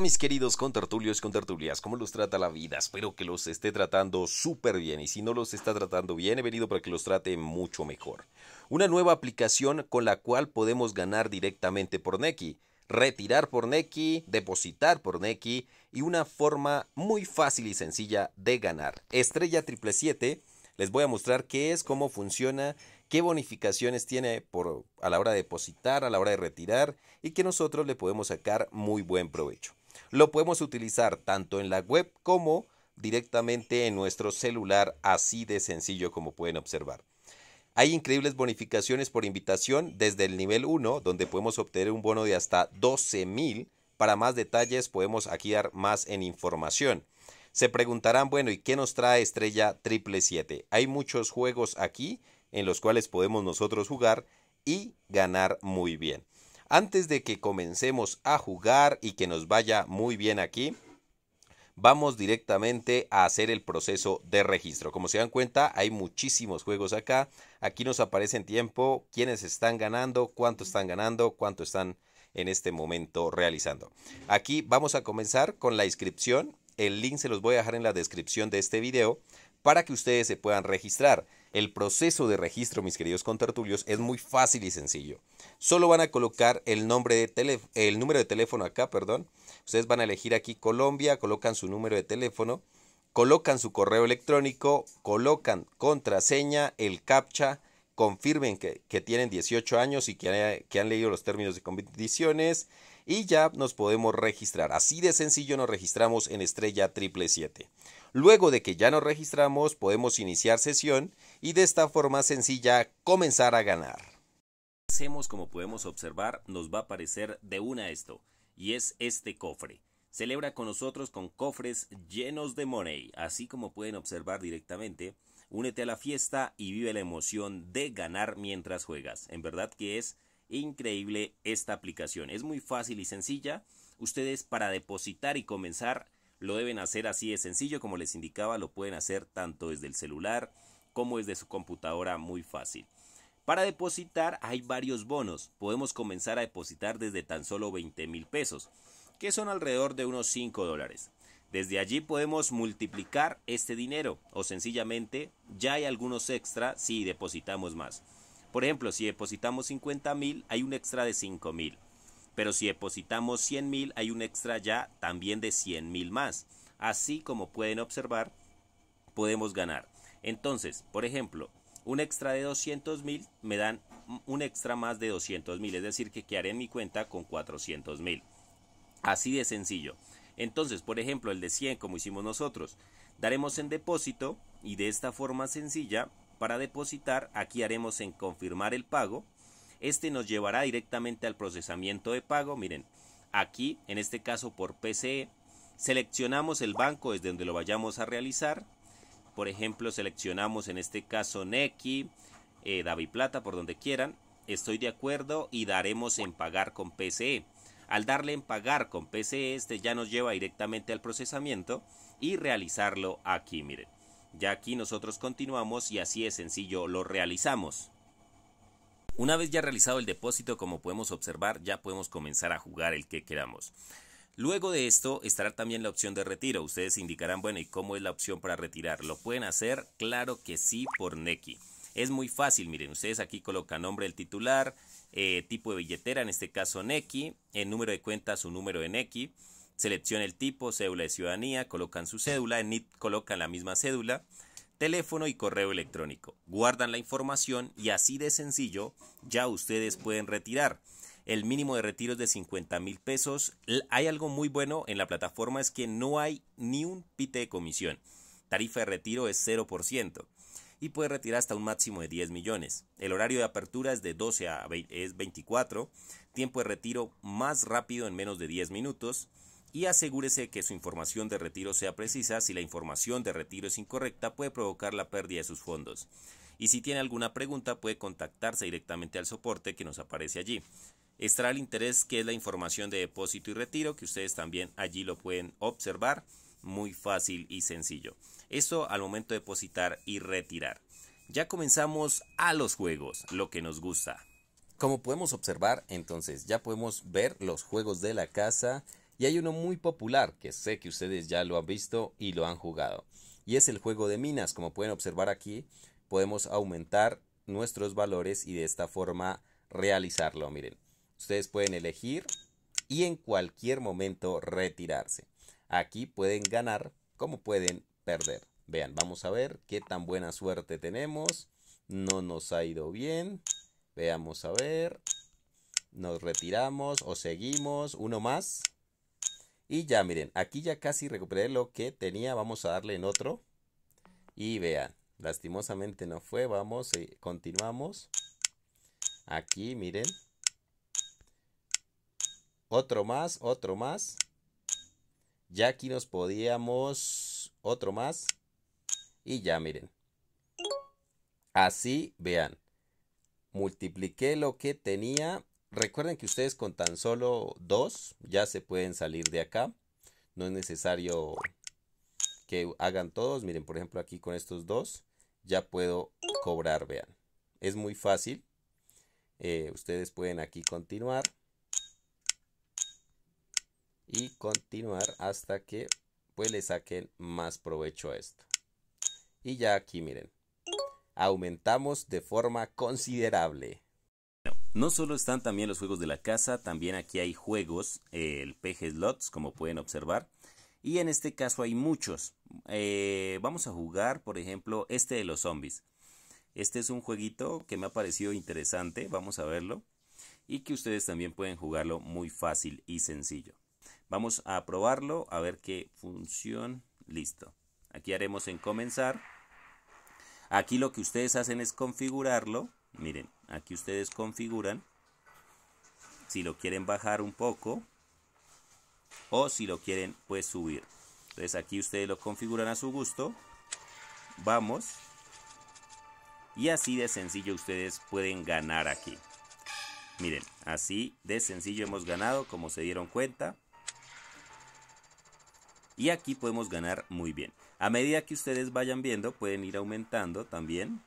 Mis queridos contertulios, contertulias, ¿cómo los trata la vida? Espero que los esté tratando súper bien y si no los está tratando bien, he venido para que los trate mucho mejor. Una nueva aplicación con la cual podemos ganar directamente por Neki, retirar por Neki, depositar por Neki y una forma muy fácil y sencilla de ganar. Estrella 777, les voy a mostrar qué es, cómo funciona qué bonificaciones tiene por, a la hora de depositar, a la hora de retirar y que nosotros le podemos sacar muy buen provecho. Lo podemos utilizar tanto en la web como directamente en nuestro celular, así de sencillo como pueden observar. Hay increíbles bonificaciones por invitación desde el nivel 1, donde podemos obtener un bono de hasta $12,000. Para más detalles podemos aquí dar más en información. Se preguntarán, bueno, ¿y qué nos trae Estrella triple 7? Hay muchos juegos aquí en los cuales podemos nosotros jugar y ganar muy bien. Antes de que comencemos a jugar y que nos vaya muy bien aquí, vamos directamente a hacer el proceso de registro. Como se dan cuenta, hay muchísimos juegos acá. Aquí nos aparece en tiempo quiénes están ganando, cuánto están ganando, cuánto están en este momento realizando. Aquí vamos a comenzar con la inscripción. El link se los voy a dejar en la descripción de este video para que ustedes se puedan registrar. El proceso de registro, mis queridos contertulios, es muy fácil y sencillo. Solo van a colocar el, nombre de el número de teléfono acá, perdón. Ustedes van a elegir aquí Colombia, colocan su número de teléfono, colocan su correo electrónico, colocan contraseña, el captcha, confirmen que, tienen 18 años y que, han leído los términos y condiciones y ya nos podemos registrar. Así de sencillo nos registramos en estrella Triple 777. Luego de que ya nos registramos, podemos iniciar sesión y de esta forma sencilla comenzar a ganar. Hacemos como podemos observar, nos va a aparecer de una esto, y es este cofre. Celebra con nosotros con cofres llenos de money, así como pueden observar directamente. Únete a la fiesta y vive la emoción de ganar mientras juegas. En verdad que es increíble esta aplicación. Es muy fácil y sencilla. Ustedes para depositar y comenzar lo deben hacer así de sencillo como les indicaba, lo pueden hacer tanto desde el celular como desde su computadora muy fácil. Para depositar hay varios bonos, podemos comenzar a depositar desde tan solo 20 mil pesos, que son alrededor de unos 5 dólares. Desde allí podemos multiplicar este dinero o sencillamente ya hay algunos extra si depositamos más. Por ejemplo, si depositamos 50 mil, hay un extra de 5 mil. Pero si depositamos 100 mil, hay un extra ya también de 100 mil más. Así como pueden observar, podemos ganar. Entonces, por ejemplo, un extra de 200 mil me dan un extra más de 200 mil. Es decir, que quedaré en mi cuenta con 400 mil. Así de sencillo. Entonces, por ejemplo, el de 100 como hicimos nosotros, daremos en depósito y de esta forma sencilla para depositar, aquí haremos en confirmar el pago. Este nos llevará directamente al procesamiento de pago. Miren, aquí, en este caso por PCE, seleccionamos el banco desde donde lo vayamos a realizar. Por ejemplo, seleccionamos en este caso Neki, eh, Plata por donde quieran. Estoy de acuerdo y daremos en pagar con PCE. Al darle en pagar con PCE, este ya nos lleva directamente al procesamiento y realizarlo aquí, miren. Ya aquí nosotros continuamos y así de sencillo lo realizamos. Una vez ya realizado el depósito, como podemos observar, ya podemos comenzar a jugar el que queramos. Luego de esto estará también la opción de retiro. Ustedes indicarán, bueno, ¿y cómo es la opción para retirar? ¿Lo pueden hacer? Claro que sí por Neki. Es muy fácil, miren, ustedes aquí colocan nombre del titular, eh, tipo de billetera, en este caso Neki, el número de cuenta, su número de Neki selecciona el tipo, cédula de ciudadanía, colocan su cédula, en NIT colocan la misma cédula, teléfono y correo electrónico. Guardan la información y así de sencillo ya ustedes pueden retirar. El mínimo de es de 50 mil pesos. Hay algo muy bueno en la plataforma es que no hay ni un pite de comisión. Tarifa de retiro es 0% y puede retirar hasta un máximo de 10 millones. El horario de apertura es de 12 a es 24. Tiempo de retiro más rápido en menos de 10 minutos y asegúrese que su información de retiro sea precisa. Si la información de retiro es incorrecta, puede provocar la pérdida de sus fondos. Y si tiene alguna pregunta, puede contactarse directamente al soporte que nos aparece allí. Estará el interés, que es la información de depósito y retiro, que ustedes también allí lo pueden observar. Muy fácil y sencillo. Esto al momento de depositar y retirar. Ya comenzamos a los juegos, lo que nos gusta. Como podemos observar, entonces ya podemos ver los juegos de la casa y hay uno muy popular que sé que ustedes ya lo han visto y lo han jugado. Y es el juego de minas. Como pueden observar aquí, podemos aumentar nuestros valores y de esta forma realizarlo. Miren, ustedes pueden elegir y en cualquier momento retirarse. Aquí pueden ganar como pueden perder. Vean, vamos a ver qué tan buena suerte tenemos. No nos ha ido bien. Veamos a ver. Nos retiramos o seguimos. Uno más. Y ya miren, aquí ya casi recuperé lo que tenía. Vamos a darle en otro. Y vean, lastimosamente no fue. Vamos, eh, continuamos. Aquí miren. Otro más, otro más. Ya aquí nos podíamos otro más. Y ya miren. Así, vean. Multipliqué lo que tenía Recuerden que ustedes con tan solo dos ya se pueden salir de acá. No es necesario que hagan todos. Miren, por ejemplo, aquí con estos dos ya puedo cobrar, vean. Es muy fácil. Eh, ustedes pueden aquí continuar. Y continuar hasta que pues le saquen más provecho a esto. Y ya aquí miren. Aumentamos de forma considerable. No solo están también los juegos de la casa, también aquí hay juegos, eh, el PG Slots, como pueden observar. Y en este caso hay muchos. Eh, vamos a jugar, por ejemplo, este de los zombies. Este es un jueguito que me ha parecido interesante, vamos a verlo. Y que ustedes también pueden jugarlo muy fácil y sencillo. Vamos a probarlo, a ver qué función. Listo. Aquí haremos en comenzar. Aquí lo que ustedes hacen es configurarlo. Miren, Aquí ustedes configuran si lo quieren bajar un poco o si lo quieren pues subir. Entonces aquí ustedes lo configuran a su gusto. Vamos. Y así de sencillo ustedes pueden ganar aquí. Miren, así de sencillo hemos ganado, como se dieron cuenta. Y aquí podemos ganar muy bien. A medida que ustedes vayan viendo, pueden ir aumentando también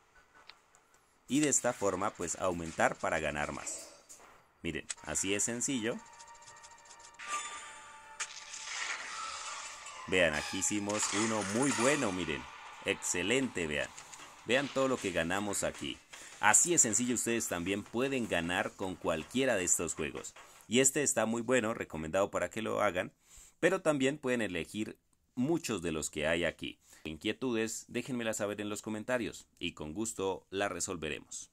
y de esta forma pues aumentar para ganar más. Miren, así es sencillo. Vean, aquí hicimos uno muy bueno, miren. Excelente, vean. Vean todo lo que ganamos aquí. Así es sencillo, ustedes también pueden ganar con cualquiera de estos juegos. Y este está muy bueno, recomendado para que lo hagan, pero también pueden elegir muchos de los que hay aquí. Inquietudes, déjenmela saber en los comentarios y con gusto la resolveremos.